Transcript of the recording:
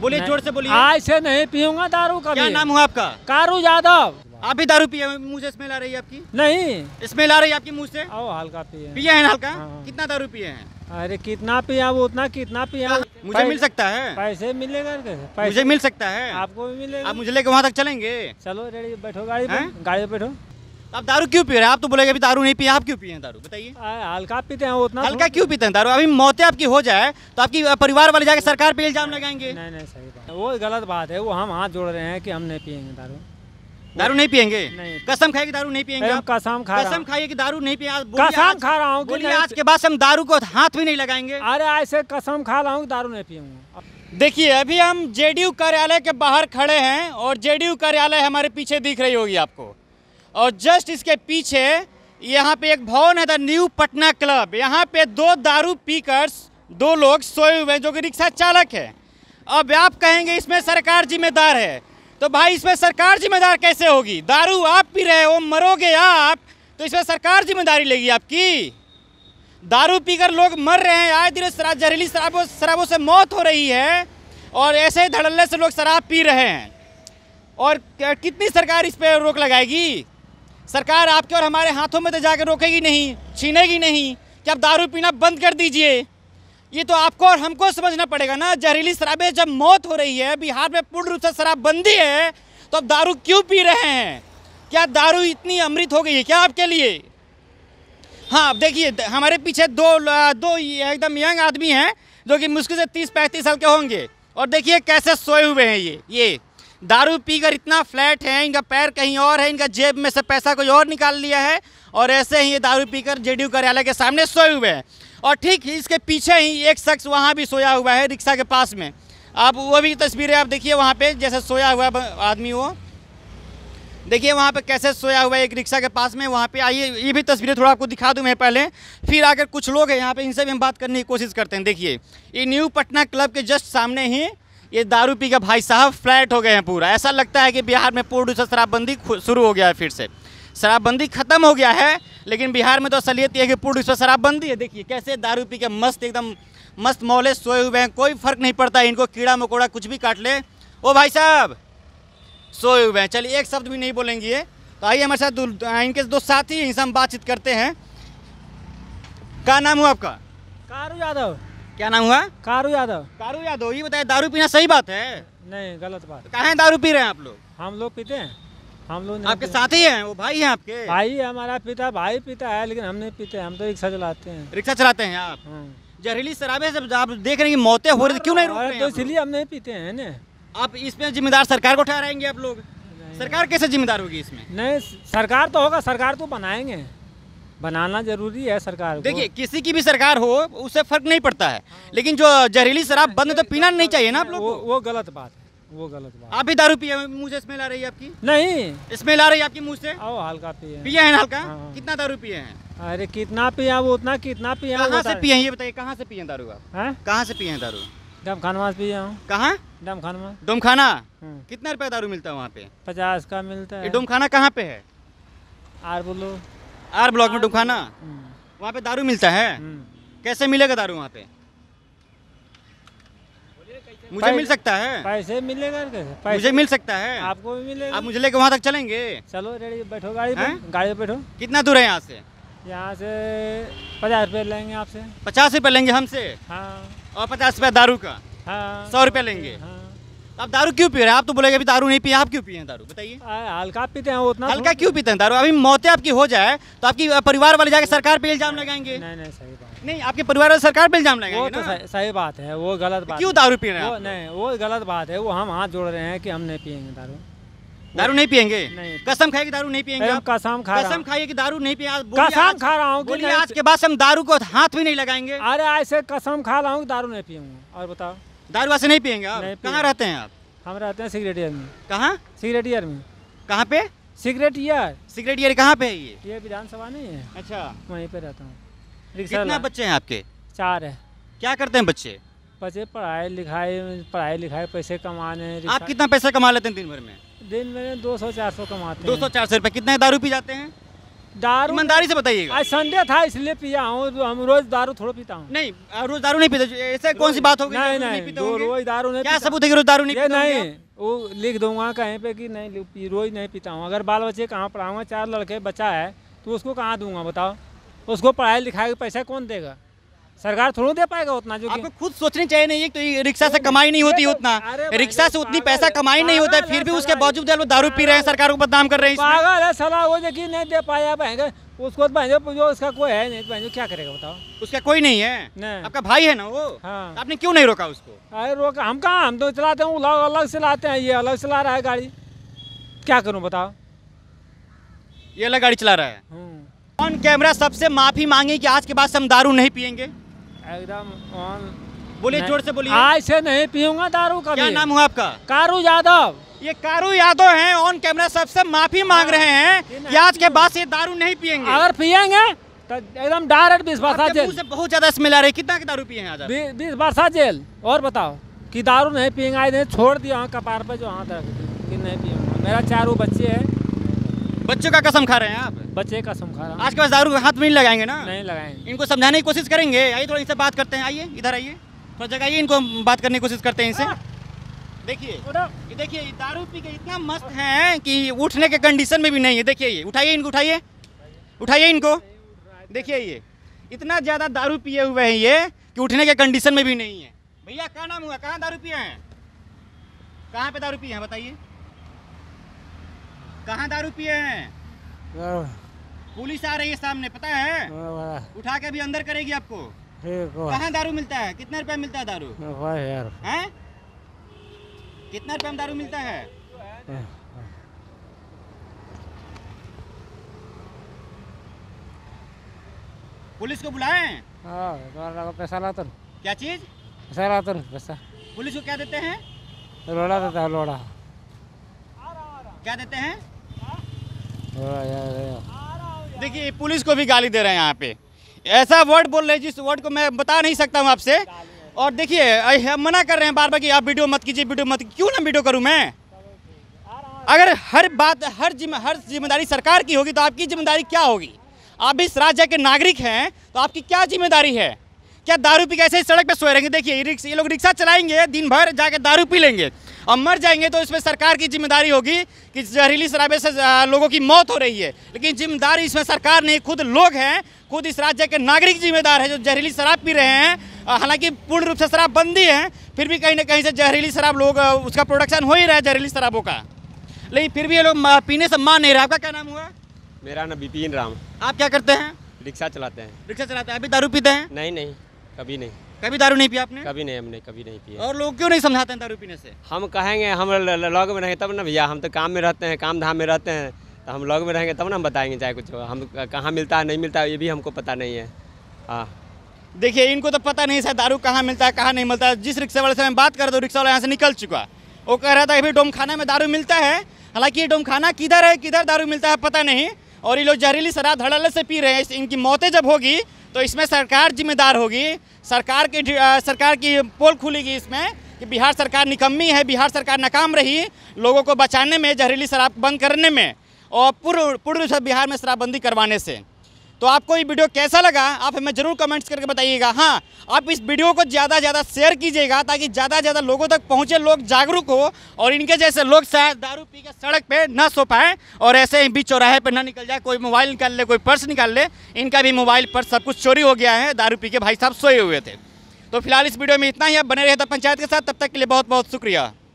बोलिए जोर से बोलिए आज से नहीं पीऊंगा दारू का क्या नाम हुआ आपका कारू यादव आप भी दारू पिए मुझे स्मेल आ रही है आपकी नहीं स्मेल आ रही है आपकी मुँह से आओ हल्का पिए पिए हैं हल्का हाँ। कितना दारू पिए हैं अरे कितना पिया वो उतना कितना पिया मुझे मिल सकता है पैसे मिलेगा तो मुझे मिल सकता है आपको भी मिलेगा आप मुझे लेके वहाँ तक चलेंगे चलो रेडी बैठो गाड़ी गाड़ी बैठो आप दारू क्यों पी रहे हैं आप तो बोलेंगे अभी दारू नहीं पिए आप क्यों पिए हैं दारू बताइए हाँ, हल्का पीते हैं उतना तो हल्का क्यों पीते हैं दारू अभी मौतें आपकी हो जाए तो आपकी परिवार वाले जाके सरकार पे इल्जाम लगाएंगे नहीं नहीं सही बात वो गलत बात है वो हम हाथ जोड़ रहे हैं कि हम नहीं पियेंगे दारू दारू नहीं पियेंगे कसम खाए दारू नहीं पियेंगे कसम खा कसम खाइए की दारू नहीं पिए कसम खा रहा हूँ आज के बाद हम दारू को हाथ भी नहीं लगाएंगे अरे ऐसे कसम खा रहा हूँ दारू नहीं पियूंगा देखिए अभी हम जेडीयू कार्यालय के बाहर खड़े हैं और जेडीयू कार्यालय हमारे पीछे दिख रही होगी आपको और जस्ट इसके पीछे यहाँ पे एक भवन है द न्यू पटना क्लब यहाँ पे दो दारू पीकर्स दो लोग सोए हुए जो कि रिक्शा चालक है अब आप कहेंगे इसमें सरकार जिम्मेदार है तो भाई इसमें सरकार जिम्मेदार कैसे होगी दारू आप पी रहे हो मरोगे आप तो इसमें सरकार जिम्मेदारी लेगी आपकी दारू पीकर लोग मर रहे हैं आए दिन शराब जहरीली शराबों शराबों से मौत हो रही है और ऐसे ही धड़ल्ले से लोग शराब पी रहे हैं और कितनी सरकार इस पर रोक लगाएगी सरकार आपके और हमारे हाथों में तो जाकर रोकेगी नहीं छीनेगी नहीं कि आप दारू पीना बंद कर दीजिए ये तो आपको और हमको समझना पड़ेगा ना जहरीली शराबें जब मौत हो रही है बिहार में पूर्ण रूप से शराबबंदी है तो आप दारू क्यों पी रहे हैं क्या दारू इतनी अमृत हो गई है क्या आपके लिए हाँ आप देखिए हमारे पीछे दो दो एकदम यंग आदमी हैं जो कि मुश्किल से तीस पैंतीस साल के होंगे और देखिए कैसे सोए हुए हैं ये ये दारू पीकर इतना फ्लैट है इनका पैर कहीं और है इनका जेब में से पैसा कोई और निकाल लिया है और ऐसे ही ये दारू पीकर जेडीयू कार्यालय के सामने सोए हुए हैं और ठीक इसके पीछे ही एक शख्स वहाँ भी सोया हुआ है रिक्शा के पास में आप वो भी तस्वीरें आप देखिए वहाँ पे जैसे सोया हुआ आदमी वो देखिए वहाँ पे कैसे सोया हुआ है एक रिक्शा के पास में वहाँ पे आइए ये भी तस्वीरें थोड़ा आपको दिखा दूँ मैं पहले फिर आकर कुछ लोग हैं यहाँ पे इनसे भी हम बात करने की कोशिश करते हैं देखिए ये न्यू पटना क्लब के जस्ट सामने ही ये दारू पी के भाई साहब फ्लैट हो गए हैं पूरा ऐसा लगता है कि बिहार में पूर्ण से शराबबंदी शुरू हो गया है फिर से शराबबंदी खत्म हो गया है लेकिन बिहार में तो असलियत यह है कि पूर्ण से शराबबंदी है देखिए कैसे दारू पी के मस्त एकदम मस्त मौले सोए हुए हैं कोई फर्क नहीं पड़ता इनको कीड़ा मकोड़ा कुछ भी काट ले ओ भाई साहब सोए हुए हैं चलिए एक शब्द भी नहीं बोलेंगे ये तो आइए हमारे साथ इनके दो साथी इनसे हम बातचीत करते हैं क्या नाम हुआ आपका कारू यादव क्या नाम हुआ कारू यादव कारू यादव ये बताया दारू पीना सही बात है नहीं गलत बात तो कहा दारू पी रहे हैं आप लोग हम लोग पीते हैं हम लोग आपके साथी है वो भाई है आपके भाई है हमारा पिता भाई पिता है लेकिन हम नहीं पीते हम तो रिक्शा चलाते हैं रिक्शा चलाते हैं आप हाँ। जहरीली शराबे से आप देख रहे हैं मौतें हो रही तो क्यों नहीं रुक रहे तो इसलिए हम नहीं पीते हैं ना आप इसमें जिम्मेदार सरकार को ठहराएंगे आप लोग सरकार कैसे जिम्मेदार होगी इसमें नहीं सरकार तो होगा सरकार तो बनाएंगे बनाना जरूरी है सरकार देखिए किसी की भी सरकार हो उससे फर्क नहीं पड़ता है लेकिन जो जहरीली शराब बंद तो पीना नहीं चाहिए ना आप लोग वो, वो गलत बात है वो गलत बात आप भी दारू पिए मुँह स्मेल आ रही है आपकी नहीं स्मेल आ रही है आपकी मुँह से आओ हल्का पिए पिए हैं हल्का हाँ, हाँ। कितना दारू पिए हैं अरे कितना पिया वो उतना कितना पिया कहाँ से पिए ये बताइए कहाँ से पिए दारू आप कहाँ से पिए दारू डमखाना से पिया हूँ कहाँ डमखाना डोमखाना हाँ। कितना रुपया दारू मिलता है वहाँ पे पचास का मिलता है डोमखाना कहाँ पे है आर बोलो आर ब्लॉक में डुखाना हम्म। वहाँ पे दारू मिलता है हम्म। कैसे मिलेगा दारू वहाँ पे मुझे मिल सकता है पैसे मिलेगा मुझे मिल सकता है आपको भी मिलेगा आप मुझे लेके वहाँ तक चलेंगे चलो रेडी बैठो गाड़ी पे गाड़ी पे बैठो कितना दूर है यहाँ से यहाँ से पचास रुपये लेंगे आपसे पचास रुपये लेंगे हमसे हाँ और पचास रुपये दारू का हाँ सौ रुपये लेंगे हाँ आप दारू क्यों पी रहे हैं आप तो बोलेंगे अभी दारू नहीं पिए आप क्यों पिए हैं दारू बताइए हल्का पीते हैं उतना हल्का क्यों पीते हैं दारू अभी मौतें आपकी हो जाए तो आपकी परिवार वाले जाके सरकार पे इल्जाम लगाएंगे नहीं नहीं सही बात नहीं आपके परिवार वाले सरकार पे इल्जाम लगाएंगे वो तो सही, सही बात है वो गलत बात क्यों दारू पी रहे हैं नहीं वो गलत बात है वो हम हाथ जोड़ रहे हैं कि हम नहीं पियेंगे दारू दारू नहीं पियेंगे कसम खाएगी दारू नहीं पियेंगे कसम खा कसम खाइए की दारू नहीं पिए कसम खा रहा हूँ आज के बाद हम दारू को हाथ भी नहीं लगाएंगे अरे ऐसे कसम खा रहा हूँ दारू नहीं पियूंगा और बताओ दारू वैसे नहीं पियेंगे आप कहाँ रहते हैं आप हम रहते हैं सिगरेट ईयर में कहाँ सिगरेट ईयर में कहाँ पे सिगरेट ईयर सिगरेट ईयर कहाँ पे है ये ये विधानसभा नहीं है अच्छा वहीं पे रहता हूँ कितना बच्चे हैं आपके चार है क्या करते हैं बच्चे बच्चे पढ़ाई लिखाई पढ़ाई लिखाई पैसे कमाने आप कितना पैसा कमा लेते हैं दिन भर में दिन में दो सौ चार सौ कमाते हैं दो सौ चार सौ रुपये कितने दारू पी जाते हैं दारू ईमानदारी से बताइएगा आज संडे था इसलिए पिया हूँ हम रोज दारू थोड़ा पीता हूँ नहीं रोज दारू नहीं पीता ऐसे कौन सी बात होगी नहीं नहीं रोज दारू नहीं क्या सबूत है रोज दारू नहीं नहीं वो लिख दूंगा कहीं पे कि नहीं रोज नहीं पीता हूँ अगर बाल बच्चे कहाँ पढ़ाऊंगा चार लड़के बच्चा है तो उसको कहाँ दूंगा बताओ उसको पढ़ाई लिखाई पैसा कौन देगा सरकार थोड़ा दे पाएगा उतना जो आपको खुद सोचनी चाहिए नहीं तो रिक्शा से कमाई नहीं होती उतना तो रिक्शा से उतनी पैसा कमाई नहीं होता फिर भी उसके बावजूद वो दारू पी रहे हैं सरकार को बदनाम कर रहे हैं पागल है सलाह वो जो नहीं दे पाया भाई उसको तो जो उसका कोई है नहीं भाई क्या करेगा बताओ उसका कोई नहीं है नहीं। आपका भाई है ना वो हाँ। आपने क्यों नहीं रोका उसको अरे रोका हम कहा हम तो चलाते हैं अलग से लाते हैं ये अलग से ला रहा है गाड़ी क्या करूँ बताओ ये अलग गाड़ी चला रहा है ऑन हम्म। कैमरा सबसे माफी मांगे कि आज के बाद हम दारू नहीं पियेंगे एकदम ऑन बोलिए जोर से बोलिए आज से नहीं पीऊंगा दारू का क्या नाम हुआ आपका कारू यादव ये कारू यादव हैं ऑन कैमरा सबसे माफी मांग हाँ। रहे हैं कि आज के बाद से दारू नहीं पियेंगे अगर पियेंगे तो एकदम डायरेक्ट बीस वर्षा जेल बहुत ज्यादा स्मेल आ रही है कितना दारू पिए हैं आज बीस वर्षा जेल और बताओ कि दारू नहीं पियेंगे आज नहीं छोड़ दिया कपार पर जो हाथ रख कि नहीं पियेंगे मेरा चारों बच्चे है बच्चों का कसम खा रहे हैं आप बच्चे का कसम खा रहे हैं आज के बाद दारू हाथ में नहीं लगाएंगे ना नहीं लगाएंगे इनको समझाने की कोशिश करेंगे आइए थोड़ा इनसे बात करते हैं आइए इधर आइए थोड़ा जगह इनको बात करने की कोशिश करते हैं इनसे देखिए ये देखिए दारू पी के इतना मस्त है कि उठने के कंडीशन में भी नहीं है देखिए ये उठाइए इनको उठाइए उठाइए इनको देखिए ये इतना ज़्यादा दारू पिए हुए हैं ये कि उठने के कंडीशन में भी नहीं है भैया क्या नाम हुआ कहाँ दारू पिए हैं कहाँ पे दारू पिए हैं बताइए कहाँ दारू पिए हैं हाँ। पुलिस आ रही है सामने पता है हाँ, हाँ। उठा के भी अंदर करेगी आपको कहाँ दारू मिलता है कितना रुपया मिलता है दारू यार है कितने रुपया में दारू मिलता है पुलिस को बुलाए पैसा तुम क्या चीज पैसा लाता पैसा पुलिस को क्या देते हैं लोड़ा देता है लोड़ा क्या देते हैं देखिए पुलिस को भी गाली दे रहे हैं यहाँ पे ऐसा वर्ड बोल रहे हैं जिस वर्ड को मैं बता नहीं सकता हूँ आपसे और देखिए मना कर रहे हैं बार बार कि आप वीडियो मत कीजिए वीडियो मत क्यों ना वीडियो करूँ मैं अगर हर बात हर जिम्मे हर जिम्मेदारी सरकार की होगी तो आपकी जिम्मेदारी क्या होगी आप इस राज्य के नागरिक हैं तो आपकी क्या जिम्मेदारी है क्या दारू पी के ऐसे सड़क पर सोए रहेंगे देखिए ये लोग रिक्शा चलाएंगे दिन भर जाके दारू पी लेंगे हम मर जाएंगे तो इसमें सरकार की जिम्मेदारी होगी कि जहरीली शराबे से लोगों की मौत हो रही है लेकिन जिम्मेदारी इसमें सरकार नहीं खुद लोग हैं खुद इस राज्य के नागरिक जिम्मेदार है जो जहरीली शराब पी रहे हैं हालांकि पूर्ण रूप से शराब बंदी है फिर भी कहीं ना कहीं से जहरीली शराब लोग उसका प्रोडक्शन हो ही रहा है जहरीली शराबों का लेकिन फिर भी ये लोग पीने से मान नहीं रहा आपका क्या नाम हुआ मेरा नाम बिपिन राम आप क्या करते हैं रिक्शा चलाते हैं रिक्शा चलाते हैं अभी दारू पीते हैं नहीं नहीं कभी नहीं कभी दारू नहीं पिया आपने कभी नहीं हमने कभी नहीं पिया और लोग क्यों नहीं समझाते हैं दारू पीने से हम कहेंगे हम लॉग में रहेंगे तब ना भैया हम तो काम में रहते हैं काम धाम में रहते हैं तो हम लॉग में रहेंगे तब ना हम बताएंगे चाहे कुछ हम कहाँ मिलता है नहीं मिलता है ये भी हमको पता नहीं है हाँ देखिए इनको तो पता नहीं सर दारू कहाँ मिलता है कहाँ नहीं मिलता है जिस रिक्शा वाले से मैं बात कर दो रिक्शा वाला यहाँ से निकल चुका वो कह रहा था अभी डोमखाना में दारू मिलता है हालांकि ये डोमखाना किधर है किधर दारू मिलता है पता नहीं और ये लोग जहरीली शराब धड़ल से पी रहे हैं इनकी मौतें जब होगी तो इसमें सरकार जिम्मेदार होगी सरकार की सरकार की पोल खुलेगी इसमें कि बिहार सरकार निकम्मी है बिहार सरकार नाकाम रही लोगों को बचाने में जहरीली शराब बंद करने में और पूर्ण पूर्ण रूप से बिहार में शराबबंदी करवाने से तो आपको ये वीडियो कैसा लगा आप हमें ज़रूर कमेंट्स करके बताइएगा हाँ आप इस वीडियो को ज़्यादा से ज़्यादा शेयर कीजिएगा ताकि ज़्यादा से ज़्यादा लोगों तक पहुँचे लोग जागरूक हो और इनके जैसे लोग शायद दारू पी के सड़क पर ना सो पाएँ और ऐसे ही बीच चौराहे पर ना निकल जाए कोई मोबाइल निकाल ले कोई पर्स निकाल ले इनका भी मोबाइल पर्स सब कुछ चोरी हो गया है दारू पी के भाई साहब सोए हुए थे तो फिलहाल इस वीडियो में इतना ही आप बने रहे थे पंचायत के साथ तब तक के लिए बहुत बहुत शुक्रिया